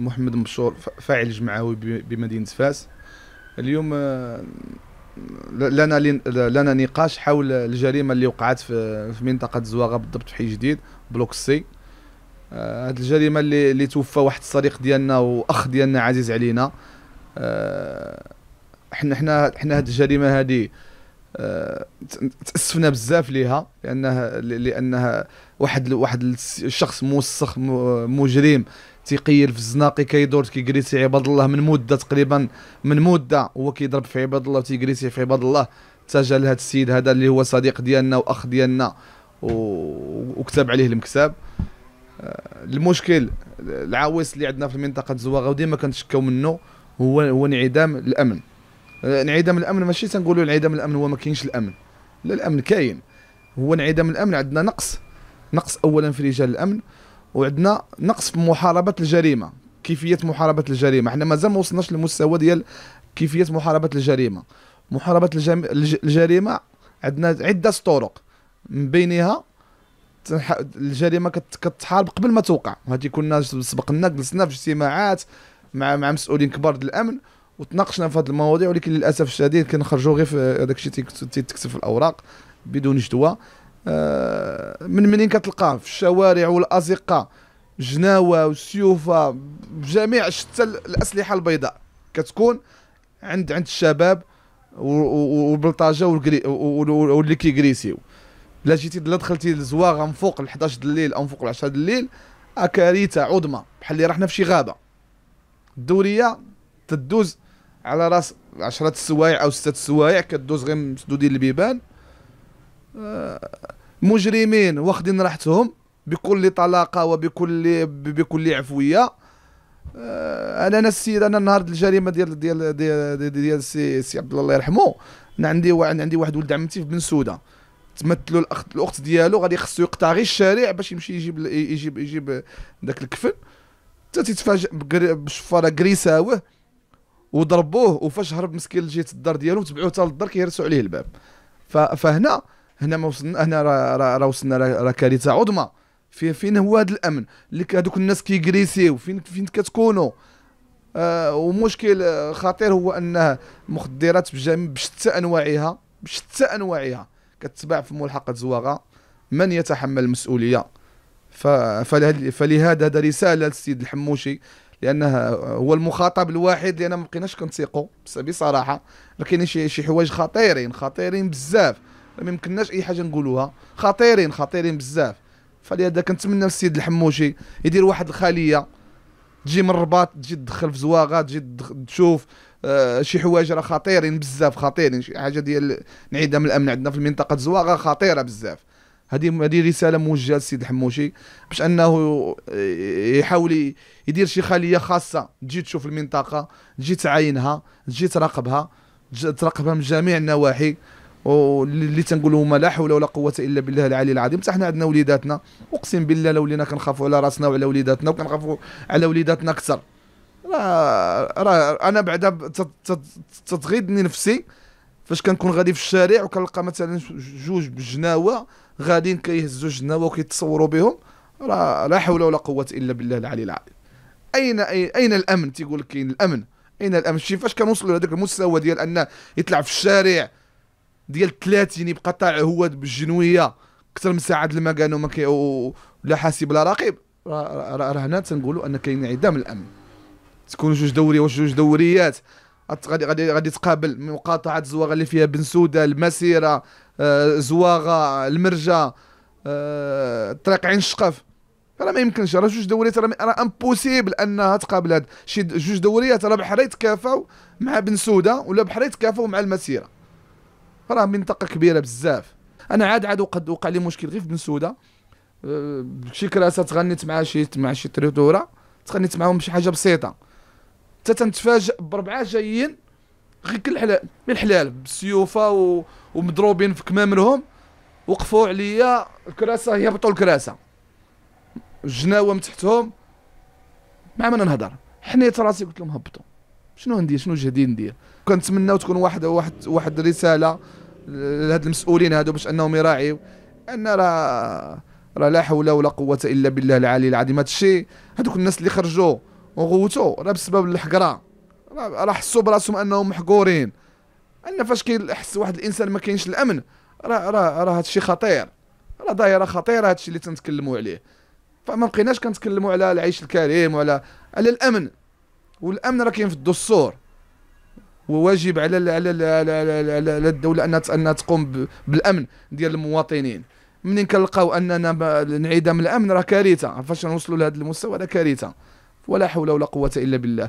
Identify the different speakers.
Speaker 1: محمد مبشور فاعل جمعوي بمدينه فاس اليوم آه، لنا لنا نقاش حول الجريمه اللي وقعت في منطقه زواغه بالضبط في حي جديد بلوك سي آه، هاد الجريمه اللي اللي توفى واحد الصديق ديالنا واخ ديالنا عزيز علينا آه، حنا حنا حنا هاد الجريمه هادي تاسفنا بزاف ليها لانها لانها واحد واحد الشخص موسخ مجرم تيقيل في الزناقي كيدور كيجريسي عباد الله من مده تقريبا من مده هو كيضرب في عباد الله وتيجريسي في عباد الله اتجه لهذا السيد هذا اللي هو صديق ديالنا واخ ديالنا و... وكتب عليه المكتاب آه، المشكل العويس اللي عندنا في المنطقه الزواغه وديما كنتشكاو منه هو هو انعدام الامن آه، انعدام الامن ماشي تنقولوا انعدام الامن هو ما كاينش الامن لا الامن كاين هو انعدام الامن عندنا نقص نقص اولا في رجال الامن وعندنا نقص في محاربه الجريمه كيفيه محاربه الجريمه احنا مازال ما وصلناش للمستوى ديال كيفيه محاربه الجريمه محاربه الجم... الجريمه عندنا عده طرق من بينها الجريمه كتحارب قبل ما توقع وهذه كنا سبقنا جلسنا في اجتماعات مع مع مسؤولين كبار الامن وتناقشنا في هذه المواضيع ولكن للاسف الشديد كنخرجوا غير في هذاك الشيء تكتب في الاوراق بدون جدوى آه، من منين كتلقاه في الشوارع والازقه جناوه وسيوفا بجميع شتى الاسلحه البيضاء كتكون عند عند الشباب والبلطاجه واللي كيكريسيو لا جيتي لا دخلتي للزواغ من فوق ال 11 الليل او من فوق ال 10 الليل كارثه عظمى بحال اللي رحنا في شي غابه الدوريه تدوز على راس 10 السوايع او 6 السوايع كدوز غير مسدودين البيبان آه، مجرمين واخدين راحتهم بكل طلاقه وبكل بكل عفويه آه، انا انا السيد انا نهار الجريمه ديال ديال ديال, ديال, ديال سي سي عبد الله الله يرحمه انا عندي عندي واحد ولد عمتي في بن سوده تمثلوا الاخت الاخت ديالو غادي خصو يقطع غير الشارع باش يمشي يجيب يجيب يجيب ذاك الكفن حتى تيتفاجئ بالشفاره كريساوه وضربوه وفاش هرب مسكين لجهه الدار ديالو تبعوه حتى للدار كيهرسوا عليه الباب فهنا هنا ما وصلنا هنا راه وصلنا راه كارثه عظمى فين فين هو هذا الامن اللي هذوك الناس كيجريسيو فين فين كتكونوا آه ومشكل آه، خطير هو انه المخدرات بشتى انواعها بشتى انواعها كتباع في ملحقه زواغه من يتحمل المسؤوليه فلهذا هذا رساله للسيد الحموشي لانه هو المخاطب الوحيد لان ما بقيناش كنثيقوا بصراحه راه كاينين شي حوايج خطيرين خطيرين بزاف ما يمكنناش اي حاجه نقولوها خطيرين خطيرين بزاف فلهذا كنتمنى السيد الحموشي يدير واحد الخليه تجي من الرباط تجي تدخل في زواغه تجي تشوف آه شي حوايج راه خطيرين بزاف خطيرين شي حاجه ديال نعيدها من الامن عندنا في المنطقه زواغه خطيره بزاف هذه هذه رساله موجهه للسيد الحموشي باش انه آه، يحاول يدير شي خليه خاصه تجي تشوف المنطقه تجي تعاينها تجي تراقبها تراقبها من جميع النواحي واللي تنقولوا هما لا حول ولا قوه الا بالله العلي العظيم حتى حنا عندنا وليداتنا اقسم بالله لو ولينا كنخافوا على راسنا وعلى وليداتنا وكنخافوا على وليداتنا اكثر راه را انا بعدا تتغيضني نفسي فاش كنكون غادي في الشارع وكنلقى مثلا جوج بجناوه غاديين كيهزوا جناوه وكيتصوروا بهم راه لا حول ولا قوه الا بالله العلي العظيم اين اين الامن تيقول لك كاين الامن اين الامن شي فاش كنوصلوا لهذاك المستوى ديال ان يطلع في الشارع ديال الثلاثين يبقى طالع هو بالجنويه اكثر من لما المكان ما كي لا حاسب لا راقب راه هنا تنقولوا ان كاين انعدام الامن تكون جوج دوري وجوج دوريات غادي غادي غادي تقابل مقاطعه زواغه اللي فيها بن سوده المسيره آه، زواغه المرجه آه، طريق عين الشقف راه ما يمكنش راه جوج دوريات راه امبوسيبل انها تقابل هاد شي جوج دوريات راه بحريت كافاو مع بن سوده ولا بحريت كافاو مع المسيره راه منطقه كبيره بزاف انا عاد عاد وقد وقع لي مشكل غير في بن سوده أه، شي كراسه تغنيت مع شي مع شي تريتوره تغنيت معاهم بشي حاجه بسيطه حتى تنتفاجئ بربعه جايين غير كالحلال الحلال بالسيوفه و... ومضروبين في كمامرهم وقفوا عليا الكراسه هبطوا الكراسه الجناوه من تحتهم مع من نهضر حنيت راسي قلت لهم هبطوا شنو ندير شنو جهدي ندير كنتمناو تكون واحد واحد واحد رساله لهاد المسؤولين هادو باش انهم يراعيوا ان راه راه لا حول ولا قوه الا بالله العلي العظيم هذا الشيء الناس اللي خرجوا وغوتوا راه بسبب الحقره راه حسوا براسهم انهم محقورين ان فاش كيحس واحد الانسان ما كاينش الامن راه راه راه هادشي خطير راه دايره خطيره هادشي اللي تنتكلموا عليه فما بقيناش كنتكلموا على العيش الكريم وعلى على الامن والامن راه كاين في الدستور وواجب على ال على ال على, على الدوله انها انها تقوم بالامن ديال المواطنين منين كنلقاو اننا انعدام الامن راه كارثه فاش نوصلوا لهذا المستوى راه كارثه ولا حول ولا قوه الا بالله